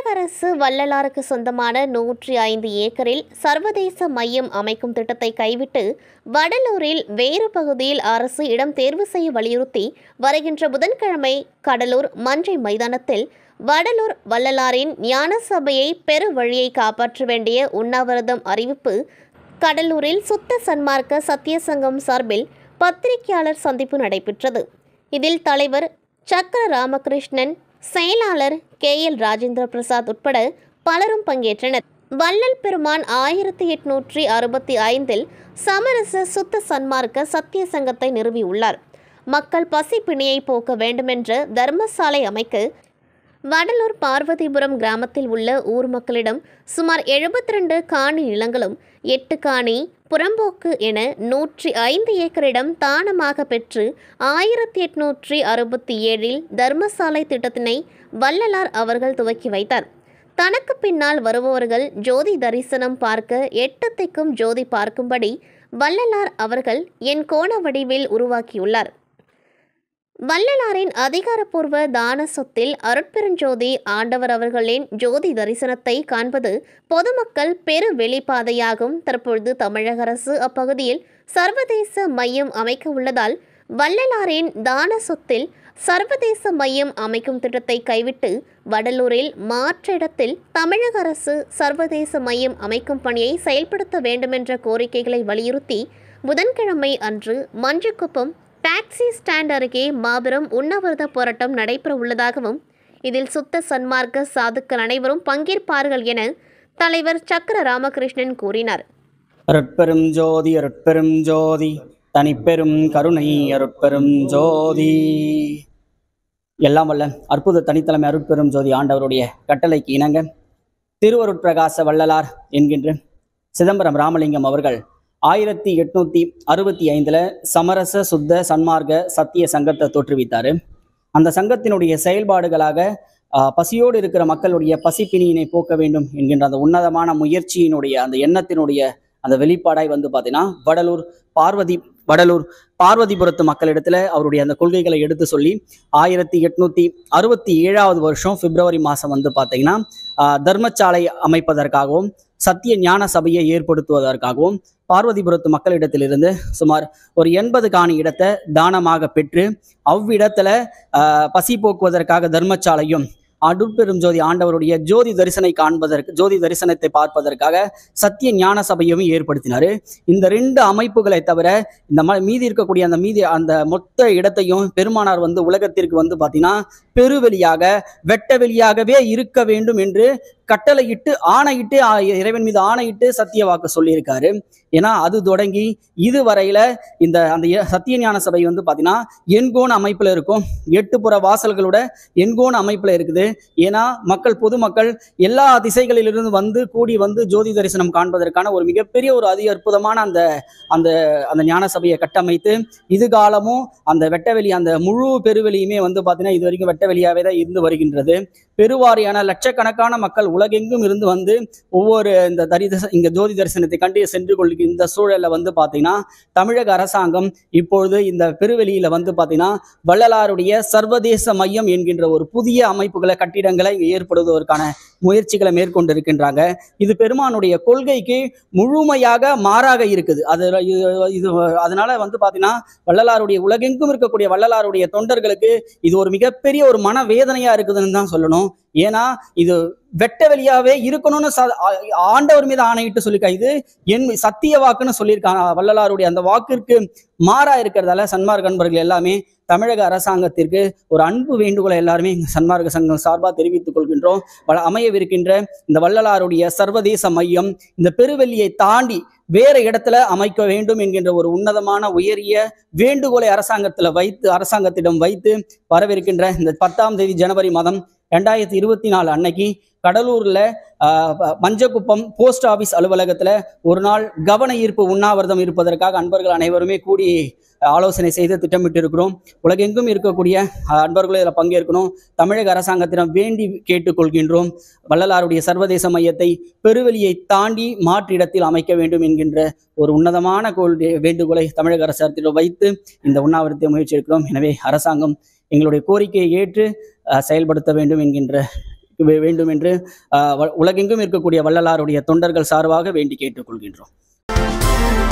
தமிழக அரசு வள்ளலாருக்கு சொந்தமான நூற்றி ஐந்து ஏக்கரில் சர்வதேச மையம் அமைக்கும் திட்டத்தை கைவிட்டு வடலூரில் வேறு பகுதியில் அரசு இடம் தேர்வு செய்ய வலியுறுத்தி வருகின்ற புதன்கிழமை கடலூர் மஞ்சை மைதானத்தில் வடலூர் வள்ளலாரின் ஞான சபையை பெரு வழியை காப்பாற்ற வேண்டிய உண்ணாவிரதம் அறிவிப்பு கடலூரில் சுத்த சன்மார்க்க சத்தியசங்கம் சார்பில் பத்திரிகையாளர் சந்திப்பு நடைபெற்றது இதில் தலைவர் சக்கர ராமகிருஷ்ணன் செயலாளர் கே எல் ராஜேந்திர பிரசாத் உட்பட பலரும் பங்கேற்றனர் வள்ளல் பெருமான் ஆயிரத்தி எட்நூற்றி அறுபத்தி ஐந்தில் சமரச சுத்த சன்மார்க்க சத்திய சங்கத்தை நிறுவியுள்ளார் மக்கள் பசி பிணியை போக்க வேண்டுமென்ற தர்மசாலை அமைக்க வடலூர் பார்வதிபுரம் கிராமத்தில் உள்ள ஊர் மக்களிடம் சுமார் எழுபத்தி ரெண்டு காணி நிலங்களும் எட்டுக்காணி புறம்போக்கு என நூற்றி ஐந்து ஏக்கரிடம் தானமாக பெற்று ஆயிரத்தி எட்நூற்றி அறுபத்தி ஏழில் தர்மசாலை திட்டத்தினை வள்ளலார் அவர்கள் துவக்கி வைத்தார் தனக்கு பின்னால் வருபவர்கள் ஜோதி தரிசனம் பார்க்க எட்டத்தைக்கும் ஜோதி பார்க்கும்படி வள்ளலார் அவர்கள் என் கோண வடிவில் உருவாக்கியுள்ளார் வள்ளலாரின் அதிகாரப்பூர்வ தான சொத்தில் அருட்பெருஞ்சோதி ஆண்டவர் அவர்களின் ஜோதி தரிசனத்தை காண்பது பொதுமக்கள் பெரு வெளிப்பாதையாகும் தற்பொழுது தமிழக அரசு அப்பகுதியில் சர்வதேச மையம் அமைக்க உள்ளதால் வள்ளலாரின் தான சொத்தில் சர்வதேச மையம் அமைக்கும் திட்டத்தை கைவிட்டு வடலூரில் மாற்ற இடத்தில் தமிழக அரசு சர்வதேச மையம் அமைக்கும் பணியை செயல்படுத்த வேண்டுமென்ற கோரிக்கைகளை வலியுறுத்தி புதன்கிழமை அன்று மஞ்சக்குப்பம் டாக்ஸி ஸ்டாண்ட் அருகே மாபெரும் உண்ணாவிரத போராட்டம் நடைபெற உள்ளதாகவும் இதில் சுத்த சன்மார்க்க சாதுக்கள் அனைவரும் பங்கேற்பார்கள் என தலைவர் சக்கர ராமகிருஷ்ணன் கூறினார் அருட்பெரும் ஜோதி அருட்பெரும் ஜோதி தனிப்பெரும் கருணை அருட்பெரும் ஜோதி எல்லாம் வல்ல அற்புத தனித்தலைமை அருட்பெரும் ஜோதி ஆண்டவருடைய கட்டளைக்கு இணங்க திருவருட்பிரகாச வள்ளலார் என்கின்ற சிதம்பரம் ராமலிங்கம் அவர்கள் ஆயிரத்தி எட்நூற்றி அறுபத்தி ஐந்தில் சமரச சுத்த சன்மார்க்க சத்திய சங்கத்தை தோற்றுவித்தார் அந்த சங்கத்தினுடைய செயல்பாடுகளாக பசியோடு இருக்கிற மக்களுடைய பசிப்பிணியினை போக்க வேண்டும் என்கின்ற அந்த உன்னதமான முயற்சியினுடைய அந்த எண்ணத்தினுடைய அந்த வெளிப்பாடாய் வந்து பார்த்தீங்கன்னா வடலூர் பார்வதி வடலூர் பார்வதிபுரத்து மக்களிடத்துல அவருடைய அந்த கொள்கைகளை எடுத்து சொல்லி ஆயிரத்தி எட்நூத்தி அறுபத்தி ஏழாவது வருஷம் பிப்ரவரி மாதம் வந்து பார்த்தீங்கன்னா தர்மச்சாலை அமைப்பதற்காகவும் சத்திய ஞான சபையை ஏற்படுத்துவதற்காகவும் பார்வதிபுரத்து மக்களிடத்திலிருந்து சுமார் ஒரு எண்பது காணி இடத்தை தானமாக பெற்று அவ்விடத்துல பசி போக்குவதற்காக தர்மச்சாலையும் அடுப்பெரும் ஜோதி ஆண்டவருடைய ஜோதி தரிசனை காண்பதற்கு ஜோதி தரிசனத்தை பார்ப்பதற்காக சத்திய ஞான சபையும் ஏற்படுத்தினார் இந்த ரெண்டு அமைப்புகளை தவிர இந்த ம மீதி இருக்கக்கூடிய அந்த மீதி அந்த மொத்த இடத்தையும் பெருமானார் வந்து உலகத்திற்கு வந்து பார்த்தீங்கன்னா பெருவெளியாக வெட்ட வெளியாகவே இருக்க வேண்டும் என்று கட்டளையிட்டு ஆணையிட்டு இறைவன் மீது ஆணையிட்டு சத்திய வாக்கு சொல்லியிருக்காரு ஏன்னா அது தொடங்கி இது வரையில இந்த அந்த சத்திய ஞான சபை வந்து பார்த்தீங்கன்னா எண்கோண அமைப்பில் இருக்கும் எட்டு புற வாசல்களோட எண்கோண அமைப்பில் இருக்குது ஏன்னா மக்கள் பொதுமக்கள் எல்லா திசைகளிலிருந்து வந்து கூடி வந்து ஜோதி தரிசனம் காண்பதற்கான ஒரு மிகப்பெரிய ஒரு அதி அற்புதமான அந்த அந்த அந்த ஞான சபையை கட்டமைத்து இது காலமும் அந்த வெட்டவெளி அந்த முழு பெருவெளியுமே வந்து பார்த்தீங்கன்னா இது வரைக்கும் வெட்டவெளியாகவே தான் இருந்து வருகின்றது பெருவாரியான லட்சக்கணக்கான மக்கள் உலகெங்கும் இருந்து வந்து ஒவ்வொரு இந்த தரித இந்த ஜோதி தரிசனத்தை கண்டு சென்று கொள்ளும் இந்த சூழலில் வந்து பார்த்தீங்கன்னா தமிழக அரசாங்கம் இப்பொழுது இந்த பெருவெளியில் வந்து பார்த்தீங்கன்னா வள்ளலாருடைய சர்வதேச மையம் என்கின்ற ஒரு புதிய அமைப்புகளை கட்டிடங்களை ஏற்படுவதற்கான முயற்சிகளை மேற்கொண்டிருக்கின்றாங்க இது பெருமானுடைய கொள்கைக்கு முழுமையாக மாறாக இருக்குது அது இது அதனால வந்து பார்த்தீங்கன்னா வள்ளலாருடைய உலகெங்கும் இருக்கக்கூடிய வள்ளலாருடைய தொண்டர்களுக்கு இது ஒரு மிகப்பெரிய ஒரு மன வேதனையா இருக்குதுன்னு தான் சொல்லணும் ஏன்னா இது வெட்ட வெளியாவே இருக்கணும்னு ஆண்டவர் மீது ஆணையிட்டு சொல்லியிருக்க இது என் சத்திய வாக்குன்னு சொல்லியிருக்காங்க வள்ளலாருடைய அந்த வாக்கிற்கு மாறா இருக்கிறதால சன்மார்க் நண்பர்கள் எல்லாமே தமிழக அரசாங்கத்திற்கு ஒரு அன்பு வேண்டுகோளை எல்லாருமே எங்கள் சன்மார்க்க சங்கம் சார்பாக தெரிவித்துக் கொள்கின்றோம் பல அமையவிருக்கின்ற இந்த வள்ளலாருடைய சர்வதேச மையம் இந்த பெருவெளியை தாண்டி வேற இடத்துல அமைக்க வேண்டும் என்கின்ற ஒரு உன்னதமான உயரிய வேண்டுகோளை அரசாங்கத்தில் வைத்து அரசாங்கத்திடம் வைத்து வரவிருக்கின்ற இந்த பத்தாம் தேதி ஜனவரி மாதம் ரெண்டாயிரத்தி இருபத்தி நாலு அன்னைக்கு கடலூரில் மஞ்சக்குப்பம் போஸ்ட் ஆஃபீஸ் அலுவலகத்தில் ஒரு நாள் கவன ஈர்ப்பு உண்ணாவிரதம் இருப்பதற்காக அன்பர்கள் அனைவருமே கூடி ஆலோசனை செய்து திட்டமிட்டு இருக்கிறோம் உலகெங்கும் இருக்கக்கூடிய அன்பர்களும் இதில் பங்கேற்கணும் தமிழக அரசாங்கத்திடம் வேண்டி கேட்டுக்கொள்கின்றோம் வள்ளலாருடைய சர்வதேச மையத்தை பெருவெளியை தாண்டி மாற்றிடத்தில் அமைக்க வேண்டும் என்கின்ற ஒரு உன்னதமான கோல் வேண்டுகோளை தமிழக அரசாங்கத்திடம் வைத்து இந்த உண்ணாவிரத்தை முயற்சி இருக்கிறோம் எனவே அரசாங்கம் எங்களுடைய கோரிக்கையை ஏற்று செயல்படுத்த வேண்டும் என்கின்ற வேண்டும் என்று உலகெங்கும் இருக்கக்கூடிய வள்ளலாருடைய தொண்டர்கள் சார்பாக வேண்டி கேட்டுக்கொள்கின்றோம்